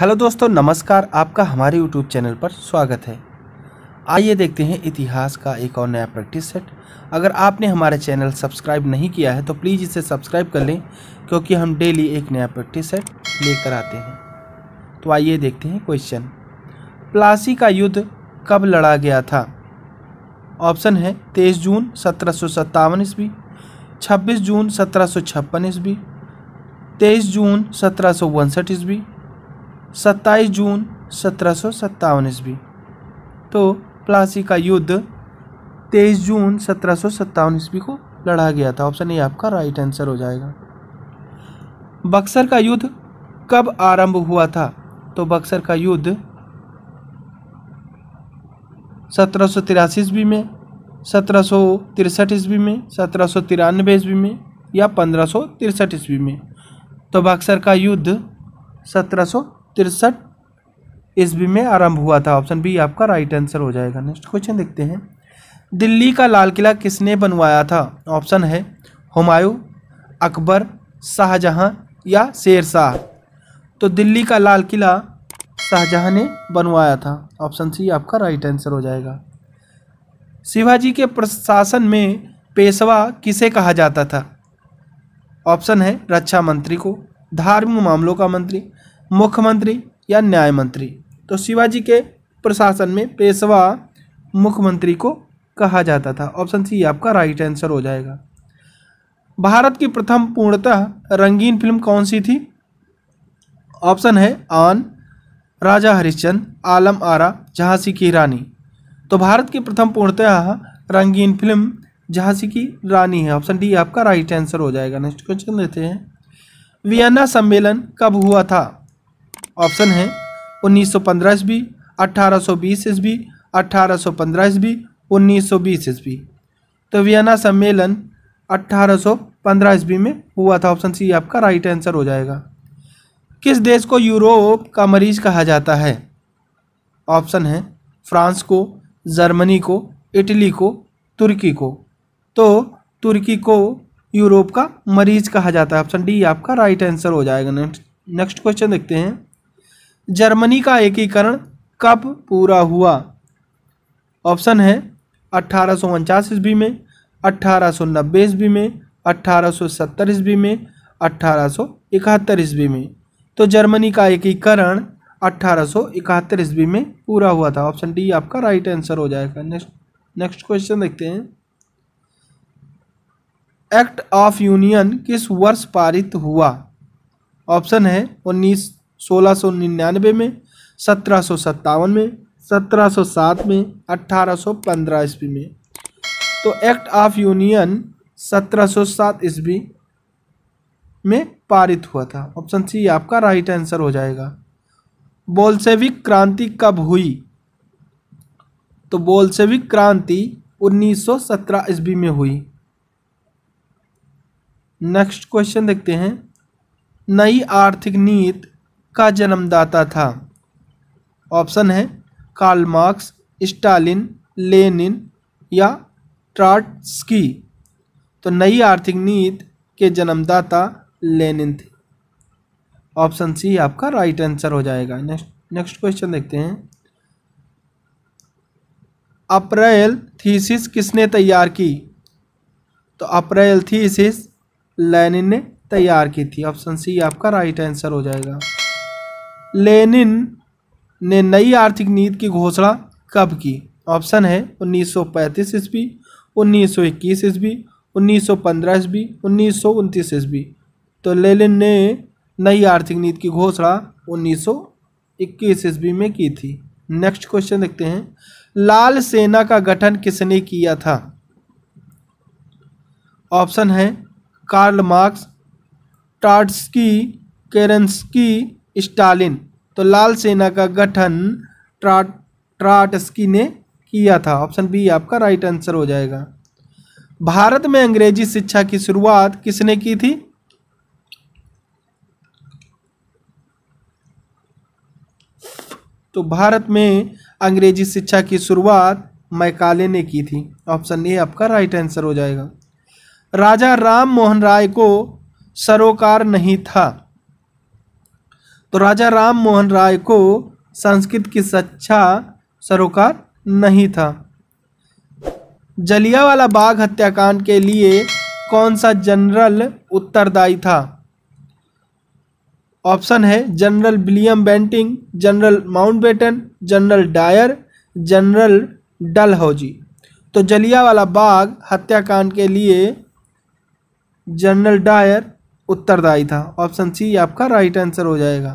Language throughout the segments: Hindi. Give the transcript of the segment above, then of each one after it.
हेलो दोस्तों नमस्कार आपका हमारे यूट्यूब चैनल पर स्वागत है आइए देखते हैं इतिहास का एक और नया प्रैक्टिस सेट अगर आपने हमारे चैनल सब्सक्राइब नहीं किया है तो प्लीज़ इसे सब्सक्राइब कर लें क्योंकि हम डेली एक नया प्रैक्टिस सेट लेकर आते हैं तो आइए देखते हैं क्वेश्चन प्लासी का युद्ध कब लड़ा गया था ऑप्शन है तेईस जून सत्रह सौ सत्तावन ईस्वी छब्बीस जून सत्रह सौ छप्पन ईस्वी तेईस जून सत्रह सौ उनसठ ईस्वी 27 जून सत्रह सौ सत्तावन ईस्वी तो प्लासी का युद्ध 23 जून सत्रह सौ सत्तावन ईस्वी को लड़ा गया था ऑप्शन ए आपका राइट आंसर हो जाएगा बक्सर का युद्ध कब आरंभ हुआ था तो बक्सर का युद्ध सत्रह सौ तिरासी ईस्वी में सत्रह सौ तिरसठ ईस्वी में सत्रह सौ तिरानवे ईस्वी में या पंद्रह सौ तिरसठ ईस्वी में तो बक्सर का युद्ध सत्रह सौ तिरसठ ईस्वी में आरंभ हुआ था ऑप्शन बी आपका राइट आंसर हो जाएगा नेक्स्ट क्वेश्चन देखते हैं दिल्ली का लाल किला किसने बनवाया था ऑप्शन है हुमायूं अकबर शाहजहां या शेरशाह तो दिल्ली का लाल किला शाहजहां ने बनवाया था ऑप्शन सी आपका राइट आंसर हो जाएगा शिवाजी के प्रशासन में पेशवा किसे कहा जाता था ऑप्शन है रक्षा मंत्री को धार्मिक मामलों का मंत्री मुख्यमंत्री या न्याय मंत्री तो शिवाजी के प्रशासन में पेशवा मुख्यमंत्री को कहा जाता था ऑप्शन सी आपका राइट आंसर हो जाएगा भारत की प्रथम पूर्णतः रंगीन फिल्म कौन सी थी ऑप्शन है आन राजा हरिश्चंद आलम आरा झांसी की रानी तो भारत की प्रथम पूर्णतः रंगीन फिल्म झांसी की रानी है ऑप्शन डी आपका राइट आंसर हो जाएगा नेक्स्ट क्वेश्चन देते हैं वियना सम्मेलन कब हुआ था ऑप्शन हैं 1915 ईस्वी 1820 ईस्वी 1815 ईस्वी बीस ईस्वी तो वियना सम्मेलन 1815 ईस्वी में हुआ था ऑप्शन सी आपका राइट आंसर हो जाएगा किस देश को यूरोप का मरीज कहा जाता है ऑप्शन है फ्रांस को जर्मनी को इटली को तुर्की को तो तुर्की को यूरोप का मरीज कहा जाता है ऑप्शन डी आपका राइट आंसर हो जाएगा नेक्स्ट क्वेश्चन देखते हैं जर्मनी का एकीकरण कब पूरा हुआ ऑप्शन है अट्ठारह सौ उनचास ईस्वी में अट्ठारह सौ नब्बे ईस्वी में अट्ठारह सौ सत्तर ईस्वी में अट्ठारह सौ इकहत्तर ईस्वी में तो जर्मनी का एकीकरण अट्ठारह सौ इकहत्तर ईस्वी में पूरा हुआ था ऑप्शन डी आपका राइट आंसर हो जाएगा नेक्स्ट नेक्स्ट क्वेश्चन देखते हैं एक्ट ऑफ यूनियन किस वर्ष पारित हुआ ऑप्शन है उन्नीस सोलह में सत्रह में 1707 में 1815 ईस्वी में तो एक्ट ऑफ यूनियन 1707 ईस्वी में पारित हुआ था ऑप्शन सी आपका राइट आंसर हो जाएगा बोल्सेविक क्रांति कब हुई तो बोल्सेविक क्रांति 1917 ईस्वी में हुई नेक्स्ट क्वेश्चन देखते हैं नई आर्थिक नीति का जन्मदाता था ऑप्शन है कार्ल मार्क्स स्टालिन लेनिन या ट्राटस्की तो नई आर्थिक नीति के जन्मदाता लेनिन थे ऑप्शन सी आपका राइट आंसर हो जाएगा नेक्स्ट नेक्स्ट क्वेश्चन देखते हैं अप्रैल थीसिस किसने तैयार की तो अप्रैल थीसिस लेनिन ने तैयार की थी ऑप्शन सी आपका राइट आंसर हो जाएगा लेनिन ने नई आर्थिक नीति की घोषणा कब की ऑप्शन है 1935 ईस्वी इक्कीस ईस्वी पंद्रह ईस्वी उन्नीस सौ ईस्वी तो लेनिन ने नई आर्थिक नीति की घोषणा 1921 ईस्वी में की थी नेक्स्ट क्वेश्चन देखते हैं लाल सेना का गठन किसने किया था ऑप्शन है कार्ल मार्क्स टाट्स की स्टालिन तो लाल सेना का गठन ट्राट ट्राटस्की ने किया था ऑप्शन बी आपका राइट आंसर हो जाएगा भारत में अंग्रेजी शिक्षा की शुरुआत किसने की थी तो भारत में अंग्रेजी शिक्षा की शुरुआत मैकाले ने की थी ऑप्शन ए आपका राइट आंसर हो जाएगा राजा राम मोहन राय को सरोकार नहीं था तो राजा राम मोहन राय को संस्कृत की सच्चा सरोकार नहीं था जलियावाला बाग हत्याकांड के लिए कौन सा जनरल उत्तरदायी था ऑप्शन है general William Bentinck general Mountbatten general Dyer general Hodgy तो जलियावाला बाग हत्याकांड के लिए जनरल डायर उत्तरदायी था ऑप्शन सी आपका राइट आंसर हो जाएगा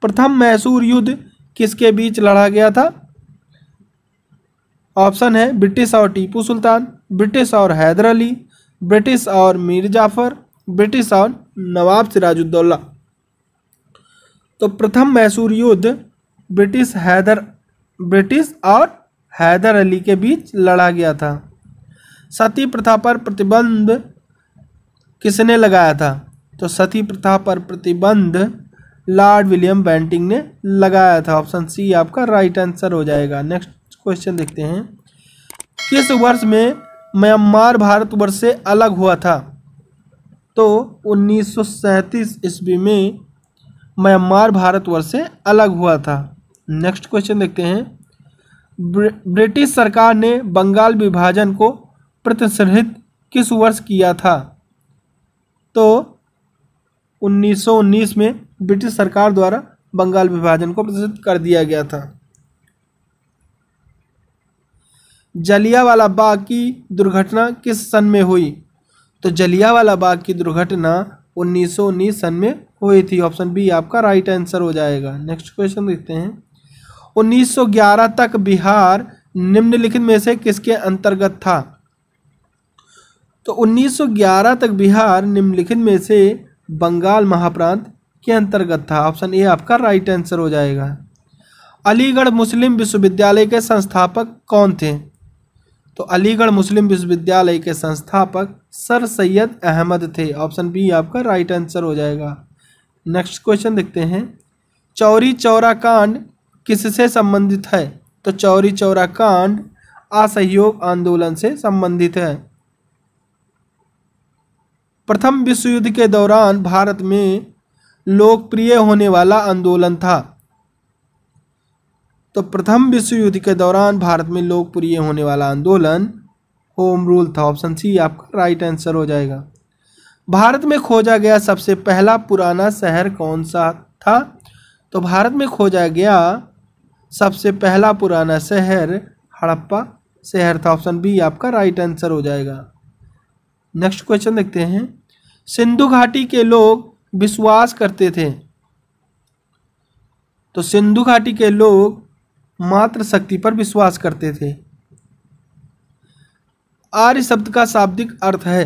प्रथम मैसूर युद्ध किसके बीच लड़ा गया था ऑप्शन है ब्रिटिश और टीपू सुल्तान ब्रिटिश और हैदर अली ब्रिटिश और मीर जाफर ब्रिटिश और नवाब सिराजुद्दौला तो प्रथम मैसूर युद्ध ब्रिटिश हैदर ब्रिटिश और हैदर अली के बीच लड़ा गया था सती प्रथा पर प्रतिबंध किसने लगाया था तो सती प्रथा पर प्रतिबंध लॉर्ड विलियम बैंटिंग ने लगाया था ऑप्शन सी आपका राइट आंसर हो जाएगा नेक्स्ट क्वेश्चन देखते हैं किस वर्ष में म्यांमार भारतवर्ष से अलग हुआ था तो उन्नीस सौ ईस्वी में म्यांमार भारतवर्ष से अलग हुआ था नेक्स्ट क्वेश्चन देखते हैं ब्रिटिश सरकार ने बंगाल विभाजन को प्रतिष्ठित किस वर्ष किया था तो 1919 में ब्रिटिश सरकार द्वारा बंगाल विभाजन को प्रदर्शित कर दिया गया था जलियावाला बाग की दुर्घटना किस सन में हुई तो जलियावाला बाग की दुर्घटना 1919 सन में हुई थी ऑप्शन बी आपका राइट आंसर हो जाएगा नेक्स्ट क्वेश्चन देखते हैं 1911 तक बिहार निम्नलिखित में से किसके अंतर्गत था तो 1911 तक बिहार निम्नलिखित में से बंगाल महाप्रांत के अंतर्गत था ऑप्शन ए आपका राइट आंसर हो जाएगा अलीगढ़ मुस्लिम विश्वविद्यालय के संस्थापक कौन थे तो अलीगढ़ मुस्लिम विश्वविद्यालय के संस्थापक सर सैयद अहमद थे ऑप्शन बी आपका राइट आंसर हो जाएगा नेक्स्ट क्वेश्चन देखते हैं चौरी चौरा कांड किससे संबंधित है तो चौरी चौरा कांड असहयोग आंदोलन से संबंधित है प्रथम विश्व युद्ध के दौरान भारत में लोकप्रिय होने वाला आंदोलन था तो प्रथम विश्व युद्ध के दौरान भारत में लोकप्रिय होने वाला आंदोलन होम रूल था ऑप्शन सी आपका राइट आंसर हो जाएगा भारत में खोजा गया सबसे पहला पुराना शहर कौन सा था तो भारत में खोजा गया सबसे पहला पुराना शहर हड़प्पा शहर था ऑप्शन बी आपका राइट आंसर हो जाएगा नेक्स्ट क्वेश्चन देखते हैं सिंधु घाटी के लोग विश्वास करते थे तो सिंधु घाटी के लोग मात्र शक्ति पर विश्वास करते थे आर्य शब्द का शाब्दिक अर्थ है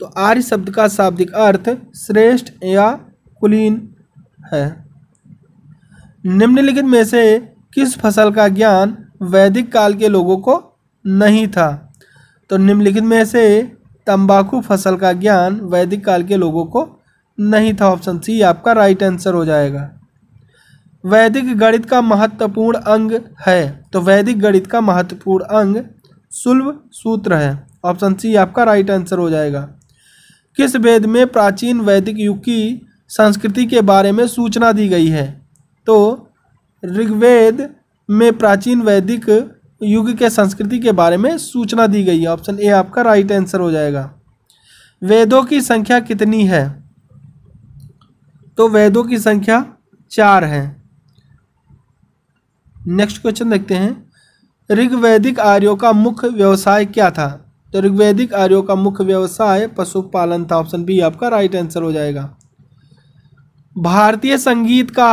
तो आर्य शब्द का शाब्दिक अर्थ श्रेष्ठ या कुलीन है निम्नलिखित में से किस फसल का ज्ञान वैदिक काल के लोगों को नहीं था तो निम्नलिखित में से तंबाकू फसल का ज्ञान वैदिक काल के लोगों को नहीं था ऑप्शन सी आपका राइट आंसर हो जाएगा वैदिक गणित का महत्वपूर्ण अंग है तो वैदिक गणित का महत्वपूर्ण अंग सुल्भ सूत्र है ऑप्शन सी आपका राइट आंसर हो जाएगा किस वेद में प्राचीन वैदिक युग की संस्कृति के बारे में सूचना दी गई है तो ऋग्वेद में प्राचीन वैदिक युग के संस्कृति के बारे में सूचना दी गई है ऑप्शन ए आपका राइट आंसर हो जाएगा वेदों की संख्या कितनी है तो वेदों की संख्या चार है नेक्स्ट क्वेश्चन देखते हैं ऋग्वैदिक आर्यों का मुख्य व्यवसाय क्या था तो ऋग्वैदिक आर्यों का मुख्य व्यवसाय पशुपालन था ऑप्शन बी आपका राइट आंसर हो जाएगा भारतीय संगीत का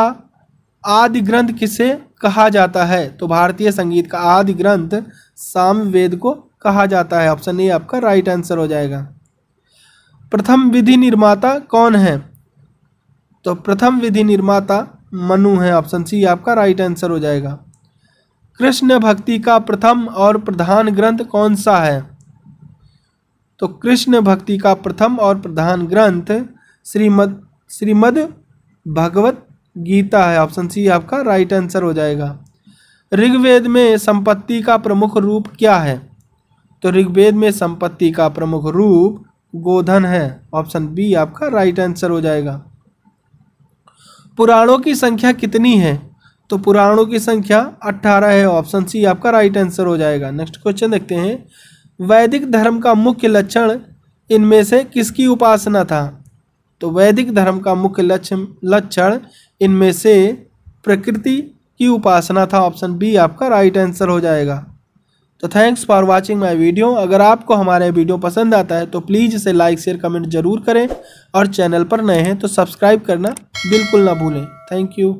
आदि ग्रंथ किसे कहा जाता है तो भारतीय संगीत का आदि ग्रंथ सामवेद को कहा जाता है ऑप्शन ए आपका राइट आंसर हो जाएगा प्रथम विधि निर्माता कौन है तो प्रथम विधि निर्माता मनु है ऑप्शन सी आपका राइट आंसर हो जाएगा कृष्ण भक्ति का प्रथम और प्रधान ग्रंथ कौन सा है तो कृष्ण भक्ति का प्रथम और प्रधान ग्रंथ श्रीमद श्रीमद भगवत गीता है ऑप्शन सी आपका राइट आंसर हो जाएगा ऋग्वेद में संपत्ति का प्रमुख रूप क्या है तो ऋग्वेद में संपत्ति का प्रमुख रूप गोधन है ऑप्शन बी आपका राइट आंसर हो जाएगा पुराणों की संख्या कितनी है तो पुराणों की संख्या अट्ठारह है ऑप्शन सी आपका राइट आंसर हो जाएगा नेक्स्ट क्वेश्चन देखते हैं वैदिक धर्म का मुख्य लक्षण इनमें से किसकी उपासना था तो वैदिक धर्म का मुख्य लक्ष्य लक्षण इनमें से प्रकृति की उपासना था ऑप्शन बी आपका राइट आंसर हो जाएगा तो thanks for watching my video अगर आपको हमारा वीडियो पसंद आता है तो प्लीज़ इसे लाइक शेयर कमेंट जरूर करें और चैनल पर नए हैं तो सब्सक्राइब करना बिल्कुल ना भूलें थैंक यू